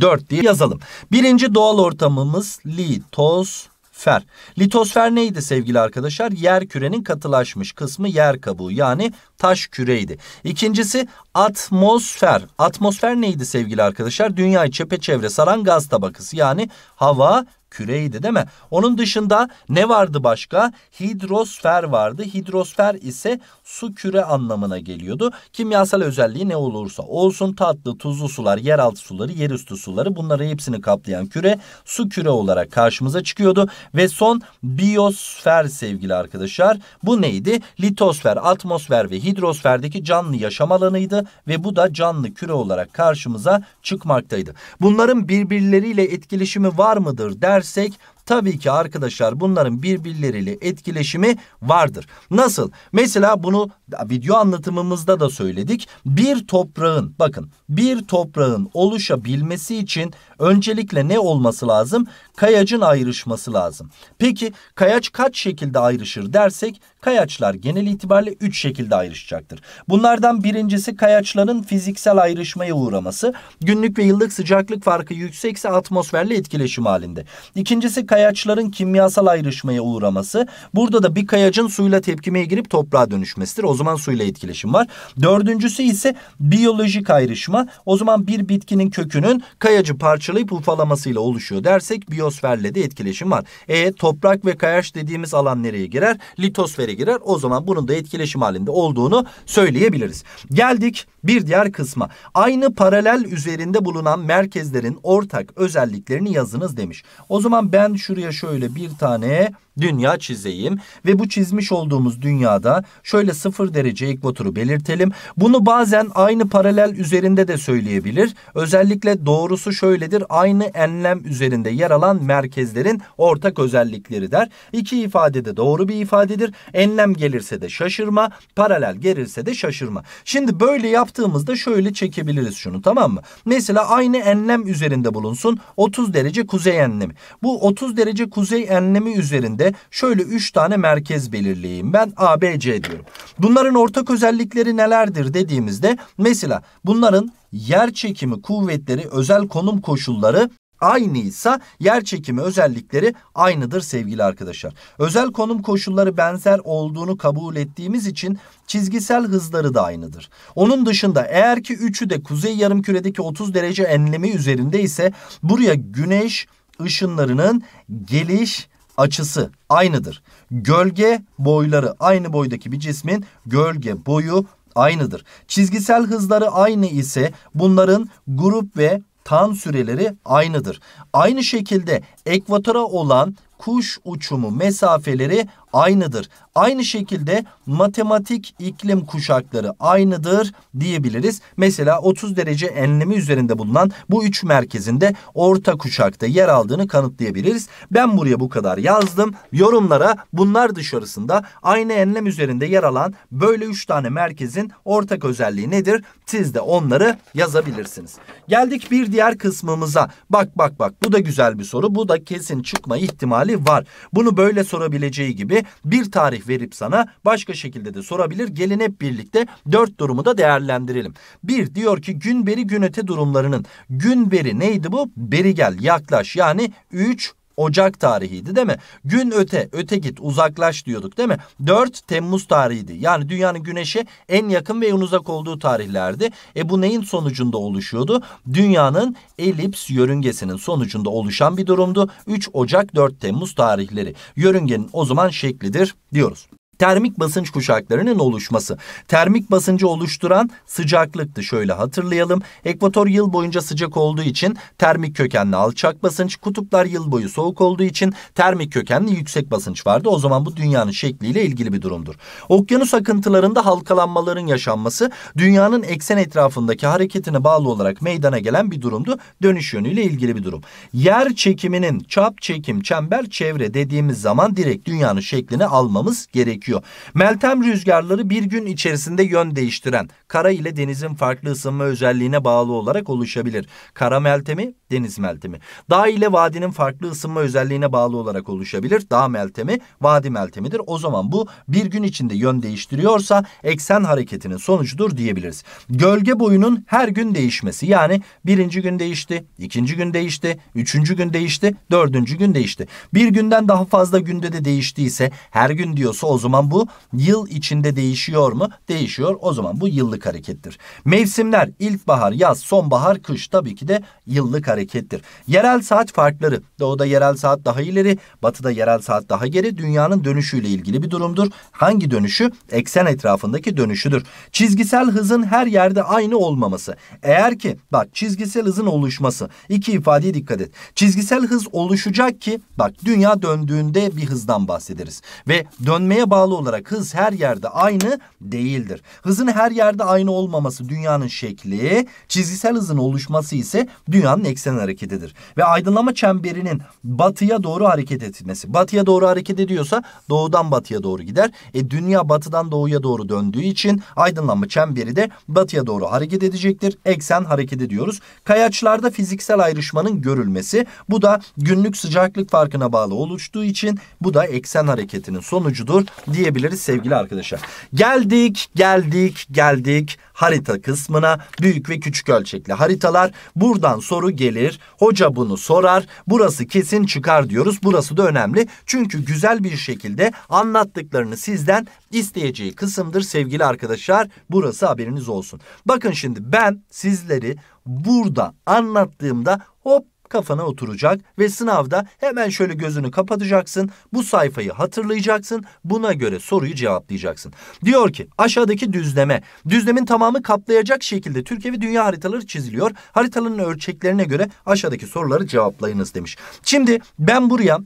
dört diye yazalım. Birinci doğal ortamımız litoz Fer. Litosfer neydi sevgili arkadaşlar? Yer kürenin katılaşmış kısmı yer kabuğu yani taş küreydi. İkincisi atmosfer. Atmosfer neydi sevgili arkadaşlar? Dünyayı çepeçevre saran gaz tabakası yani hava küreydi değil mi? Onun dışında ne vardı başka? Hidrosfer vardı. Hidrosfer ise su küre anlamına geliyordu. Kimyasal özelliği ne olursa olsun tatlı, tuzlu sular, yeraltı suları, yerüstü suları bunları hepsini kaplayan küre su küre olarak karşımıza çıkıyordu. Ve son biyosfer sevgili arkadaşlar. Bu neydi? Litosfer, atmosfer ve hidrosferdeki canlı yaşam alanıydı ve bu da canlı küre olarak karşımıza çıkmaktaydı. Bunların birbirleriyle etkileşimi var mıdır dersek Tabii ki arkadaşlar bunların birbirleriyle etkileşimi vardır. Nasıl? Mesela bunu video anlatımımızda da söyledik. Bir toprağın bakın bir toprağın oluşabilmesi için Öncelikle ne olması lazım? Kayacın ayrışması lazım. Peki kayaç kaç şekilde ayrışır dersek kayaçlar genel itibariyle 3 şekilde ayrışacaktır. Bunlardan birincisi kayaçların fiziksel ayrışmaya uğraması. Günlük ve yıllık sıcaklık farkı yüksekse atmosferle etkileşim halinde. İkincisi kayaçların kimyasal ayrışmaya uğraması. Burada da bir kayacın suyla tepkimeye girip toprağa dönüşmesidir. O zaman suyla etkileşim var. Dördüncüsü ise biyolojik ayrışma. O zaman bir bitkinin kökünün kayacı parça parçalayıp ulfalamasıyla oluşuyor dersek biyosferle de etkileşim var. E toprak ve kayaç dediğimiz alan nereye girer? Litosfere girer. O zaman bunun da etkileşim halinde olduğunu söyleyebiliriz. Geldik bir diğer kısma. Aynı paralel üzerinde bulunan merkezlerin ortak özelliklerini yazınız demiş. O zaman ben şuraya şöyle bir tane dünya çizeyim ve bu çizmiş olduğumuz dünyada şöyle sıfır derece ekvatoru belirtelim. Bunu bazen aynı paralel üzerinde de söyleyebilir. Özellikle doğrusu şöyledir nedir? Aynı enlem üzerinde yer alan merkezlerin ortak özellikleri der. İki ifade de doğru bir ifadedir. Enlem gelirse de şaşırma, paralel gelirse de şaşırma. Şimdi böyle yaptığımızda şöyle çekebiliriz şunu tamam mı? Mesela aynı enlem üzerinde bulunsun 30 derece kuzey enlemi. Bu 30 derece kuzey enlemi üzerinde şöyle 3 tane merkez belirleyeyim. Ben ABC B, diyorum. Bunların ortak özellikleri nelerdir dediğimizde mesela bunların yer çekimi kuvvetleri özel konum koşulları aynıysa yer çekimi özellikleri aynıdır sevgili arkadaşlar. Özel konum koşulları benzer olduğunu kabul ettiğimiz için çizgisel hızları da aynıdır. Onun dışında eğer ki üçü de kuzey yarımküredeki 30 derece enlemi üzerinde ise buraya güneş ışınlarının geliş açısı aynıdır. Gölge boyları aynı boydaki bir cismin gölge boyu aynıdır. Çizgisel hızları aynı ise bunların grup ve tan süreleri aynıdır. Aynı şekilde ekvatora olan kuş uçumu mesafeleri aynıdır. Aynı şekilde matematik iklim kuşakları aynıdır diyebiliriz. Mesela 30 derece enlemi üzerinde bulunan bu üç merkezinde orta kuşakta yer aldığını kanıtlayabiliriz. Ben buraya bu kadar yazdım. Yorumlara bunlar dışarısında aynı enlem üzerinde yer alan böyle üç tane merkezin ortak özelliği nedir? Siz de onları yazabilirsiniz. Geldik bir diğer kısmımıza. Bak bak bak bu da güzel bir soru. Bu da kesin çıkma ihtimali var. Bunu böyle sorabileceği gibi şekilde bir tarih verip sana başka şekilde de sorabilir. Gelin hep birlikte dört durumu da değerlendirelim. Bir diyor ki gün beri gün öte durumlarının gün beri neydi bu? Beri gel yaklaş yani 3 Ocak tarihiydi değil mi? Gün öte, öte git, uzaklaş diyorduk değil mi? 4 Temmuz tarihiydi. Yani dünyanın güneşe en yakın ve en uzak olduğu tarihlerdi. E bu neyin sonucunda oluşuyordu? Dünyanın elips yörüngesinin sonucunda oluşan bir durumdu. 3 Ocak, 4 Temmuz tarihleri. Yörüngenin o zaman şeklidir diyoruz termik basınç kuşaklarının oluşması. Termik basıncı oluşturan sıcaklıktı. Şöyle hatırlayalım. Ekvator yıl boyunca sıcak olduğu için termik kökenli alçak basınç, kutuplar yıl boyu soğuk olduğu için termik kökenli yüksek basınç vardı. O zaman bu dünyanın şekliyle ilgili bir durumdur. Okyanus akıntılarında halkalanmaların yaşanması dünyanın eksen etrafındaki hareketine bağlı olarak meydana gelen bir durumdu. Dönüş yönüyle ilgili bir durum. Yer çekiminin çap çekim çember çevre dediğimiz zaman direkt dünyanın şeklini almamız gerekiyor gözüküyor. Meltem rüzgarları bir gün içerisinde yön değiştiren kara ile denizin farklı ısınma özelliğine bağlı olarak oluşabilir. Kara meltemi, deniz meltemi. Dağ ile vadinin farklı ısınma özelliğine bağlı olarak oluşabilir. Dağ meltemi, vadi meltemidir. O zaman bu bir gün içinde yön değiştiriyorsa eksen hareketinin sonucudur diyebiliriz. Gölge boyunun her gün değişmesi yani birinci gün değişti, ikinci gün değişti, üçüncü gün değişti, dördüncü gün değişti. Bir günden daha fazla günde de değiştiyse her gün diyorsa o zaman zaman bu yıl içinde değişiyor mu? Değişiyor. O zaman bu yıllık harekettir. Mevsimler ilkbahar, yaz, sonbahar, kış tabii ki de yıllık harekettir. Yerel saat farkları. Doğuda yerel saat daha ileri, batıda yerel saat daha geri. Dünyanın dönüşüyle ilgili bir durumdur. Hangi dönüşü? Eksen etrafındaki dönüşüdür. Çizgisel hızın her yerde aynı olmaması. Eğer ki bak çizgisel hızın oluşması. İki ifadeye dikkat et. Çizgisel hız oluşacak ki bak dünya döndüğünde bir hızdan bahsederiz. Ve dönmeye bağlı bağlı olarak hız her yerde aynı değildir. Hızın her yerde aynı olmaması dünyanın şekli, çizgisel hızın oluşması ise dünyanın eksen hareketidir. Ve aydınlama çemberinin batıya doğru hareket etmesi. Batıya doğru hareket ediyorsa doğudan batıya doğru gider. E dünya batıdan doğuya doğru döndüğü için aydınlanma çemberi de batıya doğru hareket edecektir. Eksen hareket ediyoruz. Kayaçlarda fiziksel ayrışmanın görülmesi. Bu da günlük sıcaklık farkına bağlı oluştuğu için bu da eksen hareketinin sonucudur diyebiliriz sevgili arkadaşlar. Geldik, geldik, geldik harita kısmına. Büyük ve küçük ölçekli haritalar. Buradan soru gelir. Hoca bunu sorar. Burası kesin çıkar diyoruz. Burası da önemli. Çünkü güzel bir şekilde anlattıklarını sizden isteyeceği kısımdır sevgili arkadaşlar. Burası haberiniz olsun. Bakın şimdi ben sizleri burada anlattığımda hop kafana oturacak ve sınavda hemen şöyle gözünü kapatacaksın. Bu sayfayı hatırlayacaksın. Buna göre soruyu cevaplayacaksın. Diyor ki aşağıdaki düzleme. Düzlemin tamamı kaplayacak şekilde Türkiye ve dünya haritaları çiziliyor. Haritaların ölçeklerine göre aşağıdaki soruları cevaplayınız demiş. Şimdi ben buraya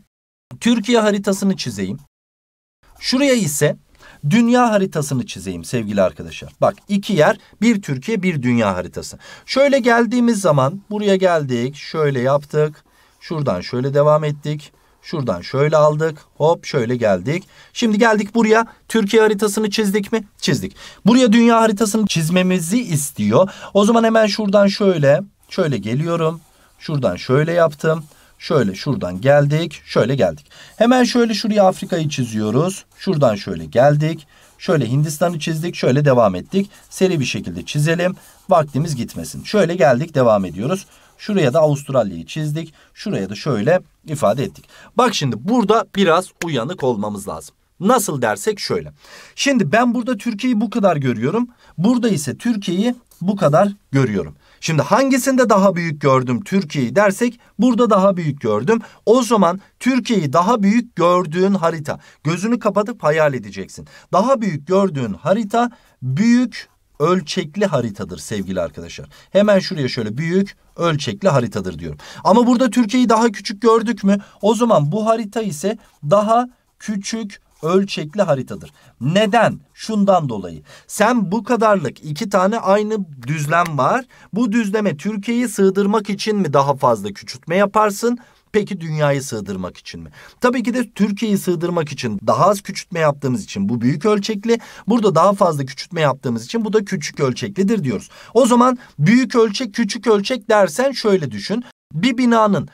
Türkiye haritasını çizeyim. Şuraya ise dünya haritasını çizeyim sevgili arkadaşlar. Bak iki yer bir Türkiye bir dünya haritası. Şöyle geldiğimiz zaman buraya geldik şöyle yaptık. Şuradan şöyle devam ettik. Şuradan şöyle aldık. Hop şöyle geldik. Şimdi geldik buraya. Türkiye haritasını çizdik mi? Çizdik. Buraya dünya haritasını çizmemizi istiyor. O zaman hemen şuradan şöyle. Şöyle geliyorum. Şuradan şöyle yaptım. Şöyle şuradan geldik. Şöyle geldik. Hemen şöyle şuraya Afrika'yı çiziyoruz. Şuradan şöyle geldik. Şöyle Hindistan'ı çizdik. Şöyle devam ettik. Seri bir şekilde çizelim. Vaktimiz gitmesin. Şöyle geldik. Devam ediyoruz. Şuraya da Avustralya'yı çizdik. Şuraya da şöyle ifade ettik. Bak şimdi burada biraz uyanık olmamız lazım. Nasıl dersek şöyle. Şimdi ben burada Türkiye'yi bu kadar görüyorum. Burada ise Türkiye'yi bu kadar görüyorum. Şimdi hangisinde daha büyük gördüm Türkiye'yi dersek burada daha büyük gördüm. O zaman Türkiye'yi daha büyük gördüğün harita. Gözünü kapatıp hayal edeceksin. Daha büyük gördüğün harita büyük ölçekli haritadır sevgili arkadaşlar. Hemen şuraya şöyle büyük ölçekli haritadır diyorum. Ama burada Türkiye'yi daha küçük gördük mü? O zaman bu harita ise daha küçük ölçekli haritadır. Neden? Şundan dolayı. Sen bu kadarlık iki tane aynı düzlem var. Bu düzleme Türkiye'yi sığdırmak için mi daha fazla küçültme yaparsın? Peki dünyayı sığdırmak için mi? Tabii ki de Türkiye'yi sığdırmak için daha az küçültme yaptığımız için bu büyük ölçekli. Burada daha fazla küçültme yaptığımız için bu da küçük ölçeklidir diyoruz. O zaman büyük ölçek küçük ölçek dersen şöyle düşün. Bir binanın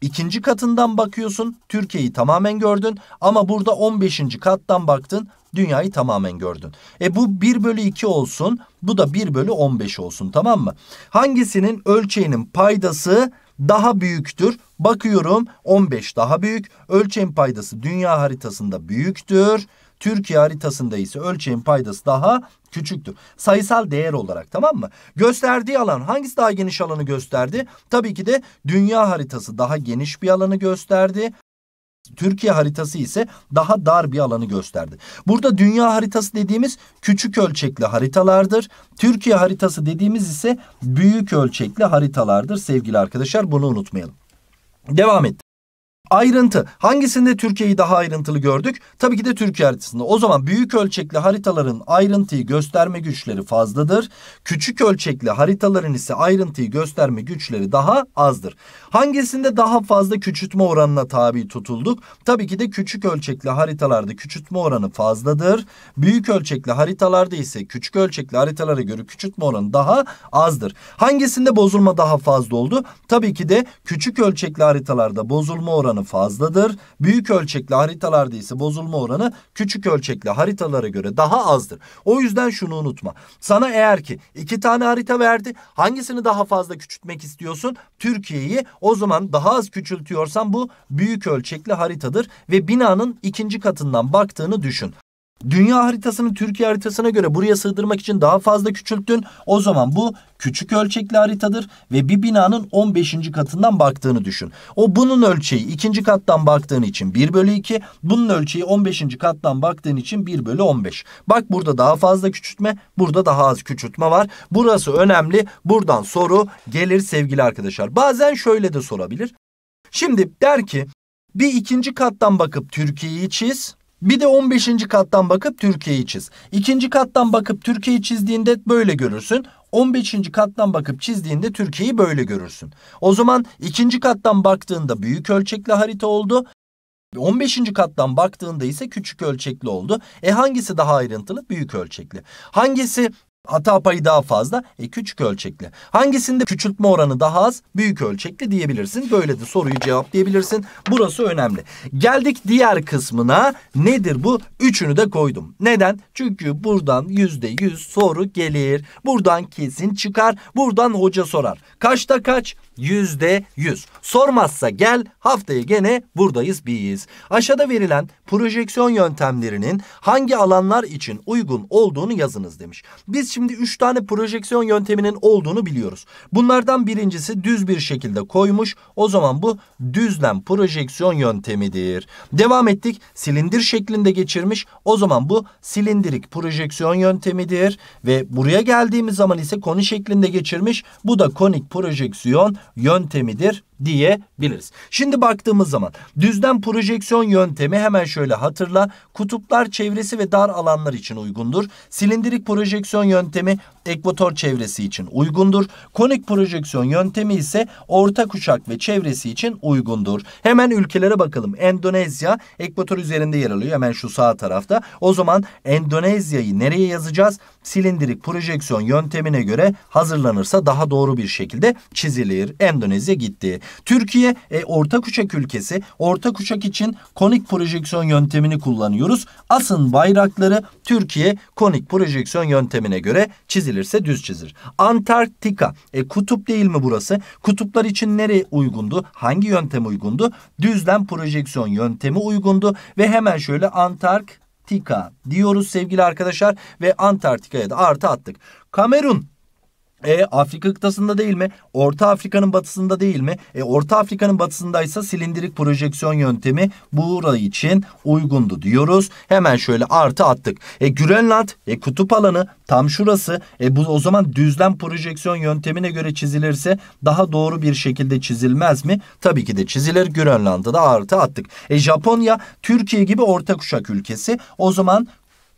İkinci katından bakıyorsun Türkiye'yi tamamen gördün ama burada 15. kattan baktın dünyayı tamamen gördün. E bu 1 bölü 2 olsun bu da 1 bölü 15 olsun tamam mı? Hangisinin ölçeğinin paydası daha büyüktür? Bakıyorum 15 daha büyük ölçeğin paydası dünya haritasında büyüktür. Türkiye haritasında ise ölçeğin paydası daha küçüktür. Sayısal değer olarak tamam mı? Gösterdiği alan hangisi daha geniş alanı gösterdi? Tabii ki de dünya haritası daha geniş bir alanı gösterdi. Türkiye haritası ise daha dar bir alanı gösterdi. Burada dünya haritası dediğimiz küçük ölçekli haritalardır. Türkiye haritası dediğimiz ise büyük ölçekli haritalardır sevgili arkadaşlar. Bunu unutmayalım. Devam et ayrıntı. Hangisinde Türkiye'yi daha ayrıntılı gördük? Tabii ki de Türkiye haritasında. O zaman büyük ölçekli haritaların ayrıntıyı gösterme güçleri fazladır. Küçük ölçekli haritaların ise ayrıntıyı gösterme güçleri daha azdır. Hangisinde daha fazla küçültme oranına tabi tutulduk? Tabii ki de küçük ölçekli haritalarda küçültme oranı fazladır. Büyük ölçekli haritalarda ise küçük ölçekli haritalara göre küçültme oranı daha azdır. Hangisinde bozulma daha fazla oldu? Tabii ki de küçük ölçekli haritalarda bozulma oranı oranı fazladır. Büyük ölçekli haritalarda ise bozulma oranı küçük ölçekli haritalara göre daha azdır. O yüzden şunu unutma. Sana eğer ki iki tane harita verdi hangisini daha fazla küçültmek istiyorsun? Türkiye'yi o zaman daha az küçültüyorsan bu büyük ölçekli haritadır ve binanın ikinci katından baktığını düşün. Dünya haritasını Türkiye haritasına göre buraya sığdırmak için daha fazla küçülttün. O zaman bu küçük ölçekli haritadır ve bir binanın 15. katından baktığını düşün. O bunun ölçeği ikinci kattan baktığın için 1 bölü 2, bunun ölçeği 15. kattan baktığın için 1 bölü 15. Bak burada daha fazla küçültme, burada daha az küçültme var. Burası önemli. Buradan soru gelir sevgili arkadaşlar. Bazen şöyle de sorabilir. Şimdi der ki bir ikinci kattan bakıp Türkiye'yi çiz. Bir de 15. kattan bakıp Türkiye'yi çiz. İkinci kattan bakıp Türkiye'yi çizdiğinde böyle görürsün. 15. kattan bakıp çizdiğinde Türkiye'yi böyle görürsün. O zaman ikinci kattan baktığında büyük ölçekli harita oldu. 15. kattan baktığında ise küçük ölçekli oldu. E hangisi daha ayrıntılı? Büyük ölçekli. Hangisi Hata payı daha fazla. E, küçük ölçekli. Hangisinde küçültme oranı daha az? Büyük ölçekli diyebilirsin. Böyle de soruyu cevaplayabilirsin. Burası önemli. Geldik diğer kısmına. Nedir bu? Üçünü de koydum. Neden? Çünkü buradan yüzde yüz soru gelir. Buradan kesin çıkar. Buradan hoca sorar. Kaçta kaç? Yüzde yüz. Sormazsa gel haftaya gene buradayız biz. Aşağıda verilen projeksiyon yöntemlerinin hangi alanlar için uygun olduğunu yazınız demiş. Biz şimdi 3 tane projeksiyon yönteminin olduğunu biliyoruz. Bunlardan birincisi düz bir şekilde koymuş. O zaman bu düzlem projeksiyon yöntemidir. Devam ettik. Silindir şeklinde geçirmiş. O zaman bu silindirik projeksiyon yöntemidir. Ve buraya geldiğimiz zaman ise koni şeklinde geçirmiş. Bu da konik projeksiyon yöntemidir diyebiliriz. Şimdi baktığımız zaman düzlem projeksiyon yöntemi hemen şöyle hatırla. Kutuplar çevresi ve dar alanlar için uygundur. Silindirik projeksiyon yöntemi ekvator çevresi için uygundur. Konik projeksiyon yöntemi ise orta kuşak ve çevresi için uygundur. Hemen ülkelere bakalım. Endonezya ekvator üzerinde yer alıyor. Hemen şu sağ tarafta. O zaman Endonezya'yı nereye yazacağız? Silindirik projeksiyon yöntemine göre hazırlanırsa daha doğru bir şekilde çizilir. Endonezya gitti. Türkiye e, orta kuşak ülkesi. Orta kuşak için konik projeksiyon yöntemini kullanıyoruz. Asın bayrakları Türkiye konik projeksiyon yöntemine göre çizilir çizilirse düz çizir. Antarktika. E, kutup değil mi burası? Kutuplar için nereye uygundu? Hangi yöntem uygundu? Düzlem projeksiyon yöntemi uygundu. Ve hemen şöyle Antarktika diyoruz sevgili arkadaşlar. Ve Antarktika'ya da artı attık. Kamerun e, Afrika kıtasında değil mi? Orta Afrika'nın batısında değil mi? E, Orta Afrika'nın batısındaysa silindirik projeksiyon yöntemi burayı için uygundu diyoruz. Hemen şöyle artı attık. E, Grönland e, kutup alanı tam şurası. E, bu o zaman düzlem projeksiyon yöntemine göre çizilirse daha doğru bir şekilde çizilmez mi? Tabii ki de çizilir. Grönland'ı da artı attık. E, Japonya Türkiye gibi orta kuşak ülkesi. O zaman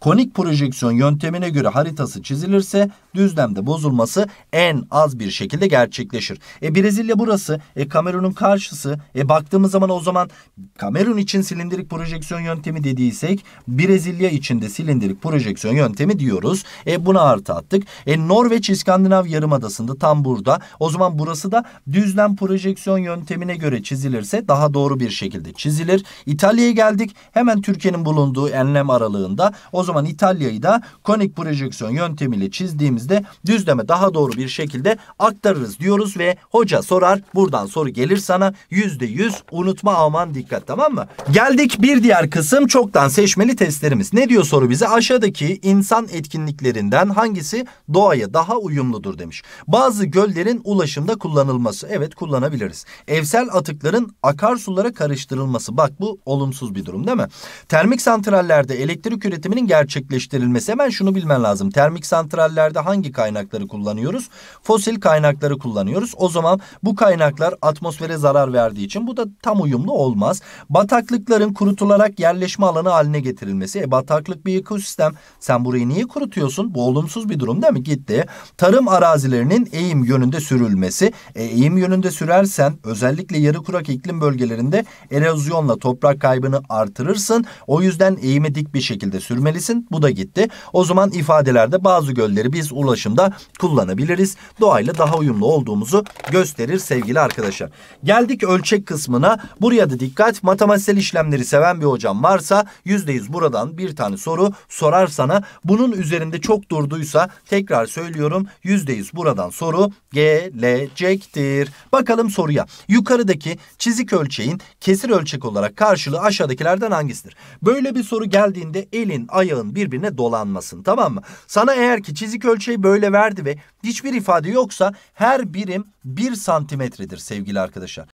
konik projeksiyon yöntemine göre haritası çizilirse düzlemde bozulması en az bir şekilde gerçekleşir. E Brezilya burası, e Kamerun'un karşısı. E baktığımız zaman o zaman Kamerun için silindirik projeksiyon yöntemi dediysek Brezilya için de silindirik projeksiyon yöntemi diyoruz. E buna artı attık. E Norveç İskandinav Yarımadası'nda tam burada. O zaman burası da düzlem projeksiyon yöntemine göre çizilirse daha doğru bir şekilde çizilir. İtalya'ya geldik. Hemen Türkiye'nin bulunduğu enlem aralığında. O zaman zaman İtalya'yı da konik projeksiyon yöntemiyle çizdiğimizde düzleme daha doğru bir şekilde aktarırız diyoruz ve hoca sorar. Buradan soru gelir sana yüzde yüz unutma aman dikkat tamam mı? Geldik bir diğer kısım çoktan seçmeli testlerimiz. Ne diyor soru bize? Aşağıdaki insan etkinliklerinden hangisi doğaya daha uyumludur demiş. Bazı göllerin ulaşımda kullanılması. Evet kullanabiliriz. Evsel atıkların akarsulara karıştırılması. Bak bu olumsuz bir durum değil mi? Termik santrallerde elektrik üretiminin gerçekleştirilmesi gerçekleştirilmesi hemen şunu bilmen lazım. Termik santrallerde hangi kaynakları kullanıyoruz? Fosil kaynakları kullanıyoruz. O zaman bu kaynaklar atmosfere zarar verdiği için bu da tam uyumlu olmaz. Bataklıkların kurutularak yerleşme alanı haline getirilmesi. E, bataklık bir ekosistem. Sen burayı niye kurutuyorsun? Bu olumsuz bir durum değil mi? Gitti. Tarım arazilerinin eğim yönünde sürülmesi. E, eğim yönünde sürersen özellikle yarı kurak iklim bölgelerinde erozyonla toprak kaybını artırırsın. O yüzden eğimi dik bir şekilde sürmelisin vereceksin. Bu da gitti. O zaman ifadelerde bazı gölleri biz ulaşımda kullanabiliriz. Doğayla daha uyumlu olduğumuzu gösterir sevgili arkadaşlar. Geldik ölçek kısmına. Buraya da dikkat. Matematiksel işlemleri seven bir hocam varsa %100 buradan bir tane soru sorar sana. Bunun üzerinde çok durduysa tekrar söylüyorum %100 buradan soru gelecektir. Bakalım soruya. Yukarıdaki çizik ölçeğin kesir ölçek olarak karşılığı aşağıdakilerden hangisidir? Böyle bir soru geldiğinde elin, ayağın, mantığın birbirine dolanmasın tamam mı? Sana eğer ki çizik ölçeği böyle verdi ve hiçbir ifade yoksa her birim bir santimetredir sevgili arkadaşlar.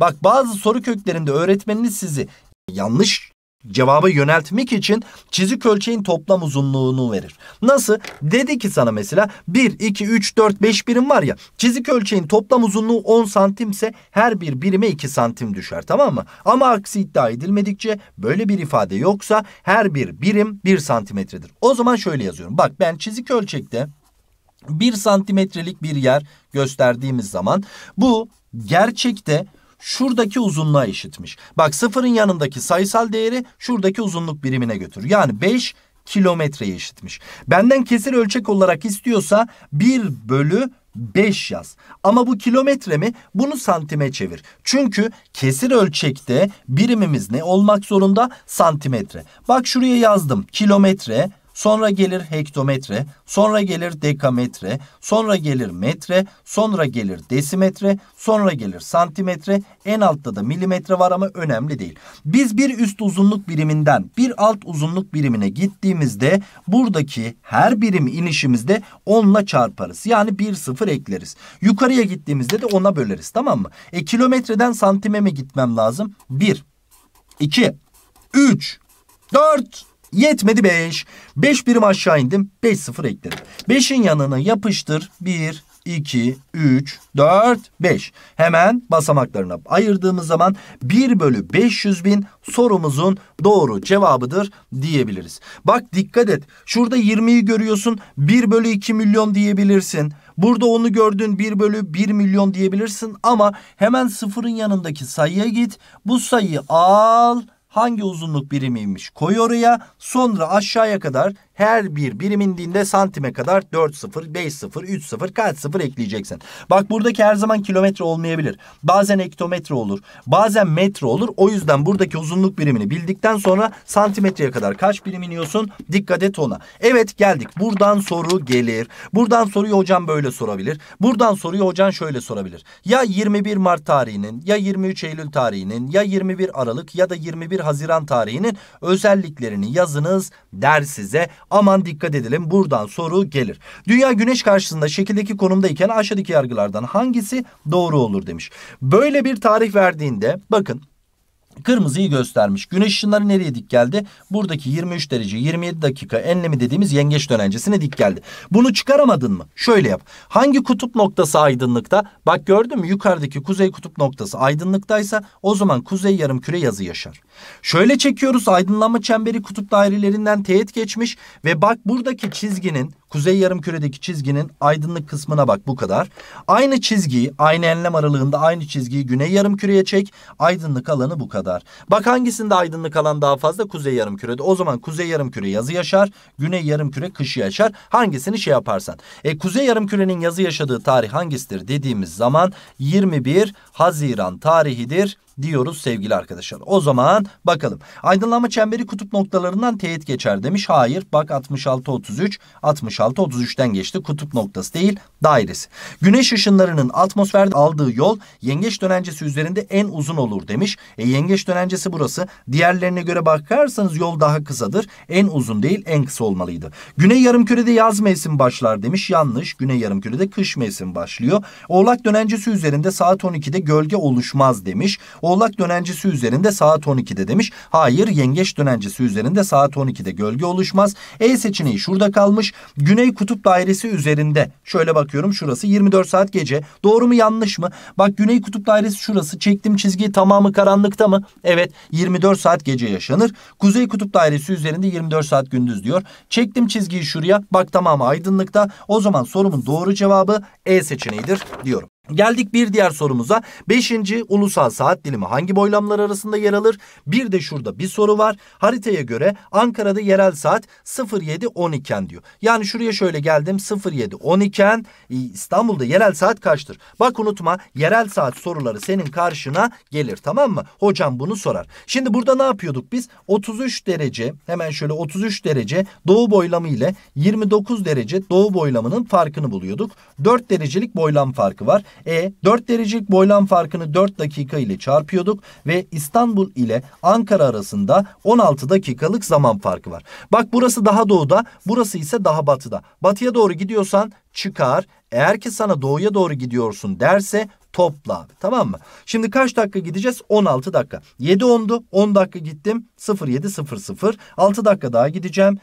Bak bazı soru köklerinde öğretmeniniz sizi yanlış Cevabı yöneltmek için çizik ölçeğin toplam uzunluğunu verir. Nasıl? Dedi ki sana mesela 1, 2, 3, 4, 5 birim var ya çizik ölçeğin toplam uzunluğu 10 santimse her bir birime 2 santim düşer tamam mı? Ama aksi iddia edilmedikçe böyle bir ifade yoksa her bir birim 1 santimetredir. O zaman şöyle yazıyorum. Bak ben çizik ölçekte 1 santimetrelik bir yer gösterdiğimiz zaman bu gerçekte şuradaki uzunluğa eşitmiş. Bak sıfırın yanındaki sayısal değeri şuradaki uzunluk birimine götür. Yani 5 kilometreye eşitmiş. Benden kesir ölçek olarak istiyorsa 1 bölü 5 yaz. Ama bu kilometre mi? Bunu santime çevir. Çünkü kesir ölçekte birimimiz ne olmak zorunda? Santimetre. Bak şuraya yazdım. Kilometre sonra gelir hektometre, sonra gelir dekametre, sonra gelir metre, sonra gelir desimetre, sonra gelir santimetre, en altta da milimetre var ama önemli değil. Biz bir üst uzunluk biriminden bir alt uzunluk birimine gittiğimizde buradaki her birim inişimizde 10'la çarparız. Yani 1 sıfır ekleriz. Yukarıya gittiğimizde de 10'a böleriz tamam mı? E kilometreden santime mi gitmem lazım? 1, 2, 3, 4, Yetmedi 5. 5 birim aşağı indim. 5 sıfır ekledim. 5'in yanına yapıştır. 1, 2, 3, 4, 5. Hemen basamaklarına ayırdığımız zaman 1 bölü 500 bin sorumuzun doğru cevabıdır diyebiliriz. Bak dikkat et. Şurada 20'yi görüyorsun. 1 bölü 2 milyon diyebilirsin. Burada onu gördün 1 bölü 1 milyon diyebilirsin. Ama hemen sıfırın yanındaki sayıya git. Bu sayıyı al hangi uzunluk birimiymiş koy oraya. Sonra aşağıya kadar her bir birim indiğinde santime kadar 4 0, 5 0, 3 0 kaç 0 ekleyeceksin. Bak buradaki her zaman kilometre olmayabilir. Bazen ektometre olur. Bazen metre olur. O yüzden buradaki uzunluk birimini bildikten sonra santimetreye kadar kaç birim iniyorsun? Dikkat et ona. Evet geldik. Buradan soru gelir. Buradan soruyu hocam böyle sorabilir. Buradan soruyu hocam şöyle sorabilir. Ya 21 Mart tarihinin ya 23 Eylül tarihinin ya 21 Aralık ya da 21 Haziran tarihinin özelliklerini yazınız der size. Aman dikkat edelim buradan soru gelir. Dünya güneş karşısında şekildeki konumdayken aşağıdaki yargılardan hangisi doğru olur demiş. Böyle bir tarih verdiğinde bakın kırmızıyı göstermiş. Güneş ışınları nereye dik geldi? Buradaki 23 derece 27 dakika enlemi dediğimiz yengeç dönencesine dik geldi. Bunu çıkaramadın mı? Şöyle yap. Hangi kutup noktası aydınlıkta? Bak gördün mü yukarıdaki kuzey kutup noktası aydınlıktaysa o zaman kuzey yarım küre yazı yaşar. Şöyle çekiyoruz aydınlanma çemberi kutup dairelerinden teğet geçmiş ve bak buradaki çizginin Kuzey yarımküredeki çizginin aydınlık kısmına bak bu kadar. Aynı çizgiyi aynı enlem aralığında aynı çizgiyi güney yarımküreye çek. Aydınlık alanı bu kadar. Bak hangisinde aydınlık alan daha fazla kuzey yarımkürede. O zaman kuzey yarımküre yazı yaşar. Güney yarımküre kışı yaşar. Hangisini şey yaparsan. E kuzey yarımkürenin yazı yaşadığı tarih hangisidir dediğimiz zaman 21 Haziran tarihidir diyoruz sevgili arkadaşlar. O zaman bakalım. Aydınlanma çemberi kutup noktalarından teğet geçer demiş. Hayır bak 66-33 66-33'ten geçti. Kutup noktası değil dairesi. Güneş ışınlarının atmosferde aldığı yol yengeç dönencesi üzerinde en uzun olur demiş. E, yengeç dönencesi burası. Diğerlerine göre bakarsanız yol daha kısadır. En uzun değil en kısa olmalıydı. Güney Yarım Küre'de yaz mevsim başlar demiş. Yanlış. Güney Yarım Küre'de kış mevsim başlıyor. Oğlak dönencesi üzerinde saat 12'de gölge oluşmaz demiş. Oğlak dönencisi üzerinde saat 12'de demiş. Hayır yengeç dönencesi üzerinde saat 12'de gölge oluşmaz. E seçeneği şurada kalmış. Güney kutup dairesi üzerinde. Şöyle bakıyorum şurası 24 saat gece. Doğru mu yanlış mı? Bak güney kutup dairesi şurası. Çektim çizgiyi tamamı karanlıkta mı? Evet 24 saat gece yaşanır. Kuzey kutup dairesi üzerinde 24 saat gündüz diyor. Çektim çizgiyi şuraya. Bak tamamı aydınlıkta. O zaman sorumun doğru cevabı E seçeneğidir diyorum. Geldik bir diğer sorumuza. Beşinci ulusal saat dilimi hangi boylamlar arasında yer alır? Bir de şurada bir soru var. Haritaya göre Ankara'da yerel saat 07.10 iken diyor. Yani şuraya şöyle geldim 07.10 iken e, İstanbul'da yerel saat kaçtır? Bak unutma yerel saat soruları senin karşına gelir tamam mı? Hocam bunu sorar. Şimdi burada ne yapıyorduk biz? 33 derece hemen şöyle 33 derece doğu boylamı ile 29 derece doğu boylamının farkını buluyorduk. 4 derecelik boylam farkı var. E 4 derecelik boylan farkını 4 dakika ile çarpıyorduk ve İstanbul ile Ankara arasında 16 dakikalık zaman farkı var. Bak burası daha doğuda, burası ise daha batıda. Batıya doğru gidiyorsan çıkar. Eğer ki sana doğuya doğru gidiyorsun derse topla tamam mı? Şimdi kaç dakika gideceğiz? 16 dakika. 7 10'du. 10 dakika gittim. 0700. 6 dakika daha gideceğim.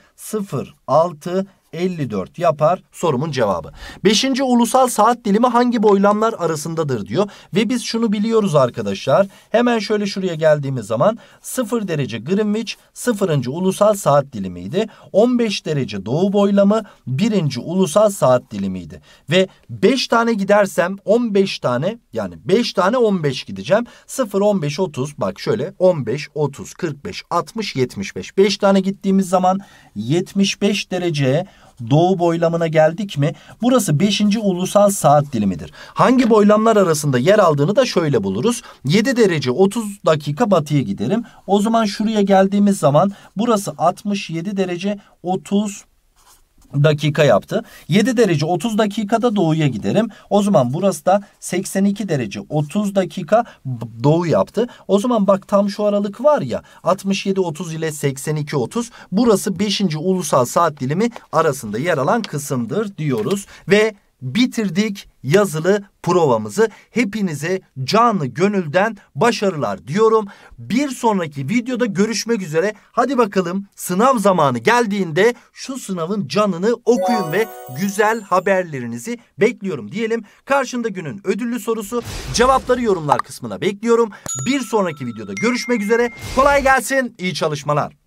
06 54 yapar sorumun cevabı. Beşinci ulusal saat dilimi hangi boylamlar arasındadır diyor. Ve biz şunu biliyoruz arkadaşlar. Hemen şöyle şuraya geldiğimiz zaman 0 derece Greenwich 0. ulusal saat dilimiydi. 15 derece doğu boylamı 1. ulusal saat dilimiydi. Ve 5 tane gidersem 15 tane yani 5 tane 15 gideceğim. 0, 15, 30 bak şöyle 15, 30, 45, 60, 75. 5 tane gittiğimiz zaman 75 derece doğu boylamına geldik mi? Burası 5. ulusal saat dilimidir. Hangi boylamlar arasında yer aldığını da şöyle buluruz. 7 derece 30 dakika batıya giderim. O zaman şuraya geldiğimiz zaman burası 67 derece 30 dakika yaptı. 7 derece 30 dakikada doğuya giderim. O zaman burası da 82 derece 30 dakika doğu yaptı. O zaman bak tam şu aralık var ya 67-30 ile 82-30 burası 5. ulusal saat dilimi arasında yer alan kısımdır diyoruz. Ve bitirdik yazılı provamızı. Hepinize canlı gönülden başarılar diyorum. Bir sonraki videoda görüşmek üzere. Hadi bakalım sınav zamanı geldiğinde şu sınavın canını okuyun ve güzel haberlerinizi bekliyorum diyelim. Karşında günün ödüllü sorusu. Cevapları yorumlar kısmına bekliyorum. Bir sonraki videoda görüşmek üzere. Kolay gelsin. İyi çalışmalar.